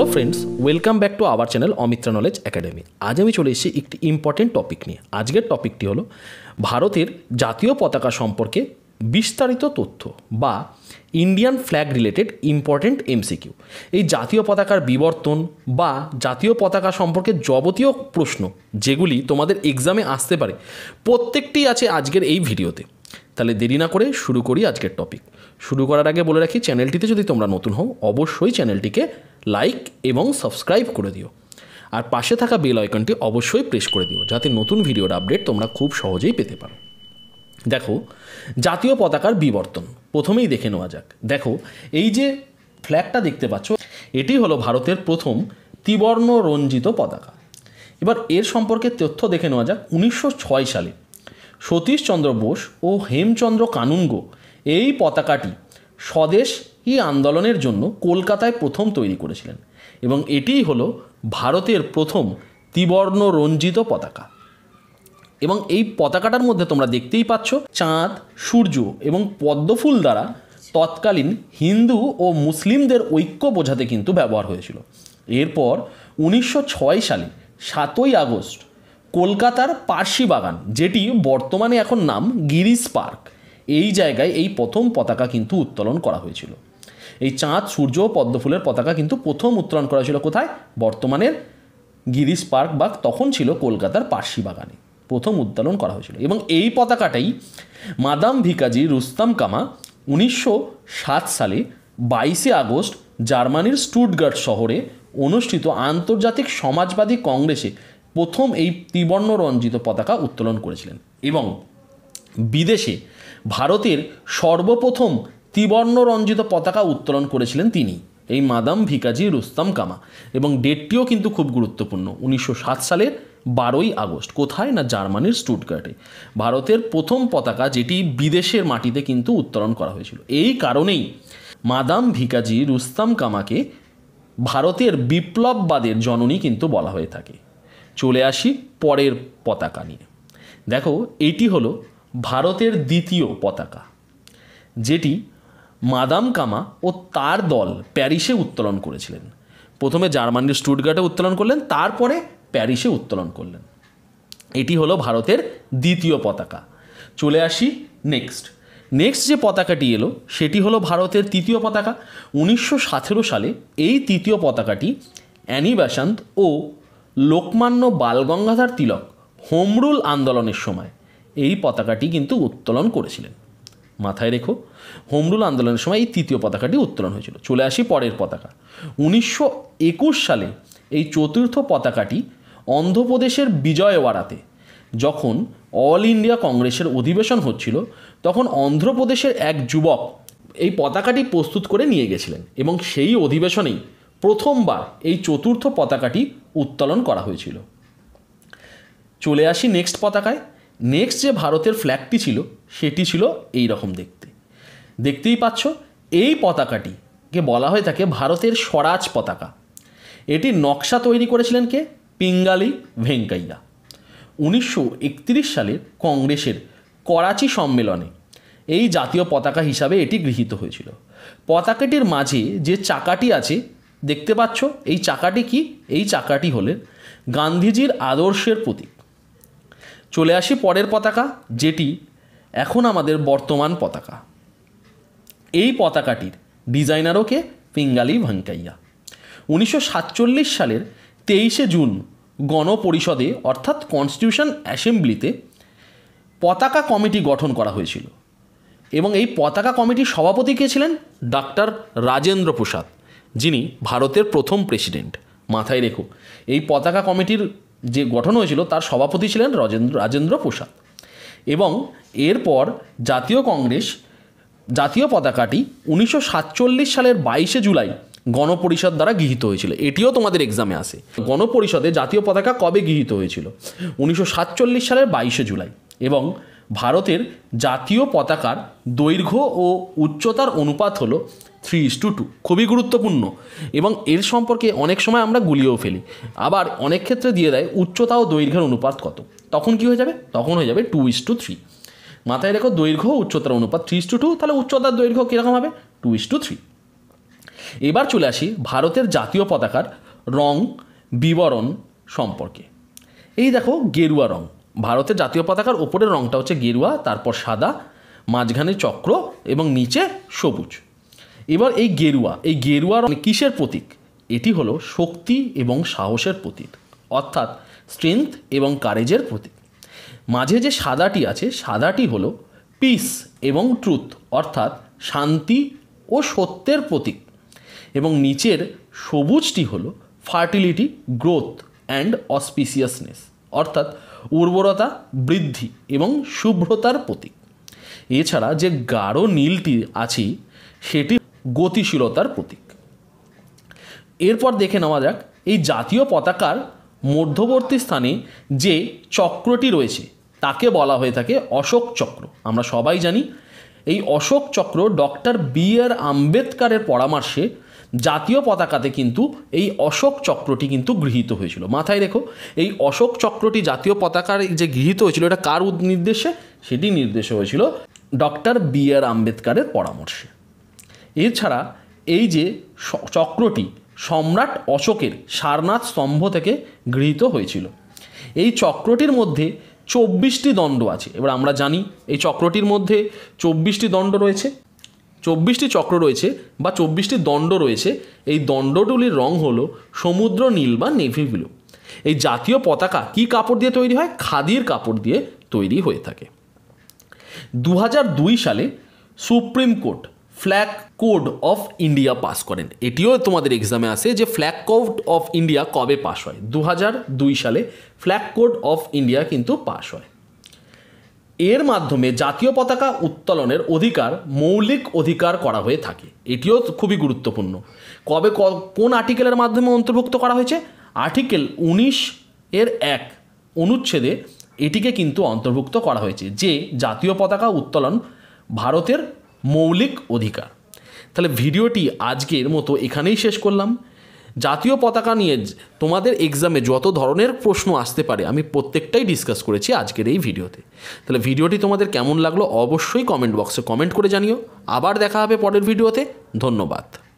hello friends welcome back to our channel Amitra knowledge academy আজ আমি চলে এসেছি একটি ইম্পর্টেন্ট টপিক নিয়ে আজকের টপিকটি হলো ভারতের জাতীয় পতাকা সম্পর্কে বিস্তারিত তথ্য বা Indian flag related important MCQ এই জাতীয় পতাকার বিবর্তন বা জাতীয় পতাকা সম্পর্কে যাবতীয় প্রশ্ন যেগুলি তোমাদের এক্সামে আসতে পারে প্রত্যেকটি আছে আজকের এই ভিডিওতে তাহলে দেরি না করে শুরু করি আজকের টপিক শুরু করার আগে বলে রাখি চ্যানেলটিতে যদি তোমরা নতুন হও অবশ্যই চ্যানেলটিকে লাইক এবং সাবস্ক্রাইব করে দিও আর পাশে থাকা বেল আইকনটি অবশ্যই প্রেস করে দিও যাতে নতুন ভিডিওর আপডেট তোমরা খুব সহজেই পেতে পারো দেখো জাতীয় পতাকার বিবর্তন প্রথমেই দেখে নেওয়া যাক দেখো এই যে ফ্ল্যাগটা দেখতে পাচ্ছ এটি হলো ভারতের প্রথম ত্রিবর্ণ রঞ্জিত পতাকা এবার এর সম্পর্কে তথ্য দেখে নেওয়া যাক উনিশশো সালে সতীশচন্দ্র বোস ও হেমচন্দ্র কানুঙ্গ এই পতাকাটি স্বদেশ এই আন্দোলনের জন্য কলকাতায় প্রথম তৈরি করেছিলেন এবং এটিই হলো ভারতের প্রথম ত্রিবর্ণ রঞ্জিত পতাকা এবং এই পতাকাটার মধ্যে তোমরা দেখতেই পাচ্ছ চাঁদ সূর্য এবং পদ্মফুল দ্বারা তৎকালীন হিন্দু ও মুসলিমদের ঐক্য বোঝাতে কিন্তু ব্যবহার হয়েছিল এরপর উনিশশো সালে সাতই আগস্ট কলকাতার পার্সি বাগান যেটি বর্তমানে এখন নাম গিরিশ পার্ক এই জায়গায় এই প্রথম পতাকা কিন্তু উত্তোলন করা হয়েছিল এই চাঁদ সূর্য ও পদ্মফুলের পতাকা কিন্তু প্রথম উত্তোলন করা ছিল কোথায় বর্তমানের গিরিশ পার্ক বা তখন ছিল কলকাতার পার্শি বাগানে প্রথম উত্তোলন করা হয়েছিল এবং এই পতাকাটাই মাদাম ভিকাজি রুস্তাম কামা উনিশশো সাত সালে বাইশে আগস্ট জার্মানির স্টুটগার্ট শহরে অনুষ্ঠিত আন্তর্জাতিক সমাজবাদী কংগ্রেসে প্রথম এই ত্রিবর্ণ রঞ্জিত পতাকা উত্তোলন করেছিলেন এবং বিদেশে ভারতের সর্বপ্রথম ত্রিবর্ণ রঞ্জিত পতাকা উত্তোলন করেছিলেন তিনি এই মাদাম ভিকাজি রুস্তম কামা এবং ডেটটিও কিন্তু খুব গুরুত্বপূর্ণ উনিশশো সাত সালের বারোই আগস্ট কোথায় না জার্মানির স্টুটগার্টে ভারতের প্রথম পতাকা যেটি বিদেশের মাটিতে কিন্তু উত্তোলন করা হয়েছিল এই কারণেই মাদাম ভিকাজি রুস্তাম কামাকে ভারতের বিপ্লববাদের জননী কিন্তু বলা হয়ে থাকে চলে আসি পরের পতাকা নিয়ে দেখো এটি হলো ভারতের দ্বিতীয় পতাকা যেটি মাদাম কামা ও তার দল প্যারিসে উত্তোলন করেছিলেন প্রথমে জার্মানির স্টুটগার্টে উত্তোলন করলেন তারপরে প্যারিসে উত্তোলন করলেন এটি হলো ভারতের দ্বিতীয় পতাকা চলে আসি নেক্সট নেক্সট যে পতাকাটি এলো সেটি হলো ভারতের তৃতীয় পতাকা উনিশশো সতেরো সালে এই তৃতীয় পতাকাটি অ্যানি বাসান্ত ও লোকমান্য বালগঙ্গাধর তিলক হোমরুল আন্দোলনের সময় এই পতাকাটি কিন্তু উত্তোলন করেছিলেন মাথায় রেখো হোমরুল আন্দোলনের সময় এই তৃতীয় পতাকাটি উত্তোলন হয়েছিল চলে আসি পরের পতাকা উনিশশো একুশ সালে এই চতুর্থ পতাকাটি অন্ধ্রপ্রদেশের বিজয়ওয়াড়াতে যখন অল ইন্ডিয়া কংগ্রেসের অধিবেশন হচ্ছিল তখন অন্ধ্রপ্রদেশের এক যুবক এই পতাকাটি প্রস্তুত করে নিয়ে গেছিলেন এবং সেই অধিবেশনেই প্রথমবার এই চতুর্থ পতাকাটি উত্তোলন করা হয়েছিল চলে আসি নেক্সট পতাকায় নেক্সট যে ভারতের ফ্ল্যাগটি ছিল সেটি ছিল এই রকম দেখতে দেখতেই পাচ্ছ এই পতাকাটিকে বলা হয়ে থাকে ভারতের স্বরাজ পতাকা এটি নকশা তৈরি করেছিলেন কে পিঙ্গালি ভেঙ্কাইয়া উনিশশো একত্রিশ সালের কংগ্রেসের করাচি সম্মেলনে এই জাতীয় পতাকা হিসাবে এটি গৃহীত হয়েছিল পতাকাটির মাঝে যে চাকাটি আছে দেখতে পাচ্ছ এই চাকাটি কি এই চাকাটি হলেন গান্ধীজির আদর্শের প্রতীক চলে আসি পরের পতাকা যেটি এখন আমাদের বর্তমান পতাকা এই পতাকাটির ডিজাইনারও কে পিঙ্গালি ভাঙ্কাইয়া উনিশশো সাতচল্লিশ সালের তেইশে জুন গণপরিষদে অর্থাৎ কনস্টিটিউশন অ্যাসেম্বলিতে পতাকা কমিটি গঠন করা হয়েছিল এবং এই পতাকা কমিটির সভাপতি কে ছিলেন ডাক্তার রাজেন্দ্র প্রসাদ যিনি ভারতের প্রথম প্রেসিডেন্ট মাথায় রেখো এই পতাকা কমিটির যে গঠন হয়েছিল তার সভাপতি ছিলেন রাজেন্দ্র রাজেন্দ্র প্রসাদ এবং এরপর জাতীয় কংগ্রেস জাতীয় পতাকাটি উনিশশো সাতচল্লিশ সালের বাইশে জুলাই গণপরিষদ দ্বারা গৃহীত হয়েছিল এটিও তোমাদের এক্সামে আসে গণপরিষদে জাতীয় পতাকা কবে গৃহীত হয়েছিল উনিশশো সাতচল্লিশ সালের বাইশে জুলাই এবং ভারতের জাতীয় পতাকার দৈর্ঘ্য ও উচ্চতার অনুপাত হলো থ্রি ইস টু টু খুবই গুরুত্বপূর্ণ এবং এর সম্পর্কে অনেক সময় আমরা গুলিয়েও ফেলি আবার অনেক ক্ষেত্রে দিয়ে দেয় উচ্চতা ও দৈর্ঘ্যের অনুপাত কত তখন কি হয়ে যাবে তখন হয়ে যাবে টু ইস টু থ্রি মাথায় রেখো দৈর্ঘ্য উচ্চতার অনুপাত থ্রি ইস টু টু তাহলে উচ্চতার দৈর্ঘ্য কীরকম হবে টু ইস টু থ্রি এবার চলে আসি ভারতের জাতীয় পতাকার রং বিবরণ সম্পর্কে এই দেখো গেরুয়া রং ভারতের জাতীয় পতাকার ওপরের রংটা হচ্ছে গেরুয়া তারপর সাদা মাঝখানে চক্র এবং নিচে সবুজ এবার এই গেরুয়া এই গেরুয়া রং মানে কিসের প্রতীক এটি হলো শক্তি এবং সাহসের প্রতীক অর্থাৎ স্ট্রেংথ এবং কারেজের প্রতীক মাঝে যে সাদাটি আছে সাদাটি হল পিস এবং ট্রুথ অর্থাৎ শান্তি ও সত্যের প্রতীক এবং নিচের সবুজটি হল ফার্টিলিটি গ্রোথ অ্যান্ড অসপিসিয়াসনেস অর্থাৎ উর্বরতা বৃদ্ধি এবং শুভ্রতার প্রতীক এছাড়া যে গাঢ় নীলটি আছে সেটি গতিশীলতার প্রতীক এরপর দেখে নেওয়া যাক এই জাতীয় পতাকার মধ্যবর্তী স্থানে যে চক্রটি রয়েছে তাকে বলা হয়ে থাকে অশোক চক্র আমরা সবাই জানি এই অশোক চক্র ডক্টর বি আর আম্বেদকারের পরামর্শে জাতীয় পতাকাতে কিন্তু এই অশোক চক্রটি কিন্তু গৃহীত হয়েছিল মাথায় রেখো এই অশোক চক্রটি জাতীয় পতাকার যে গৃহীত হয়েছিল এটা কার নির্দেশে সেটি নির্দেশ হয়েছিল ডক্টর বি আর আম্বেদকারের পরামর্শে এছাড়া এই যে চক্রটি সম্রাট অশোকের সারনাথ স্তম্ভ থেকে গৃহীত হয়েছিল এই চক্রটির মধ্যে চব্বিশটি দণ্ড আছে এবার আমরা জানি এই চক্রটির মধ্যে চব্বিশটি দণ্ড রয়েছে চব্বিশটি চক্র রয়েছে বা চব্বিশটি দণ্ড রয়েছে এই দণ্ডগুলির রং হলো সমুদ্র নীল বা নেভি ব্লু এই জাতীয় পতাকা কি কাপড় দিয়ে তৈরি হয় খাদির কাপড় দিয়ে তৈরি হয়ে থাকে দু সালে supreme court flag code of India pass করেন এটিও তোমাদের এক্সামে আসে যে ফ্ল্যাগ কোড অফ ইন্ডিয়া কবে পাস হয় দু দুই সালে ফ্ল্যাগ কোড অফ ইন্ডিয়া কিন্তু পাস হয় এর মাধ্যমে জাতীয় পতাকা উত্তোলনের অধিকার মৌলিক অধিকার করা হয়ে থাকে এটিও খুবই গুরুত্বপূর্ণ কবে কোন আর্টিকেলের মাধ্যমে অন্তর্ভুক্ত করা হয়েছে আর্টিকেল উনিশ এর এক অনুচ্ছেদে এটিকে কিন্তু অন্তর্ভুক্ত করা হয়েছে যে জাতীয় পতাকা উত্তোলন ভারতের মৌলিক অধিকার তাহলে ভিডিওটি আজকের মতো এখানেই শেষ করলাম জাতীয় পতাকা নিয়ে তোমাদের এক্সামে যত ধরনের প্রশ্ন আসতে পারে আমি প্রত্যেকটাই ডিসকাস করেছি আজকের এই ভিডিওতে তাহলে ভিডিওটি তোমাদের কেমন লাগলো অবশ্যই কমেন্ট বক্সে কমেন্ট করে জানিও আবার দেখা হবে পরের ভিডিওতে ধন্যবাদ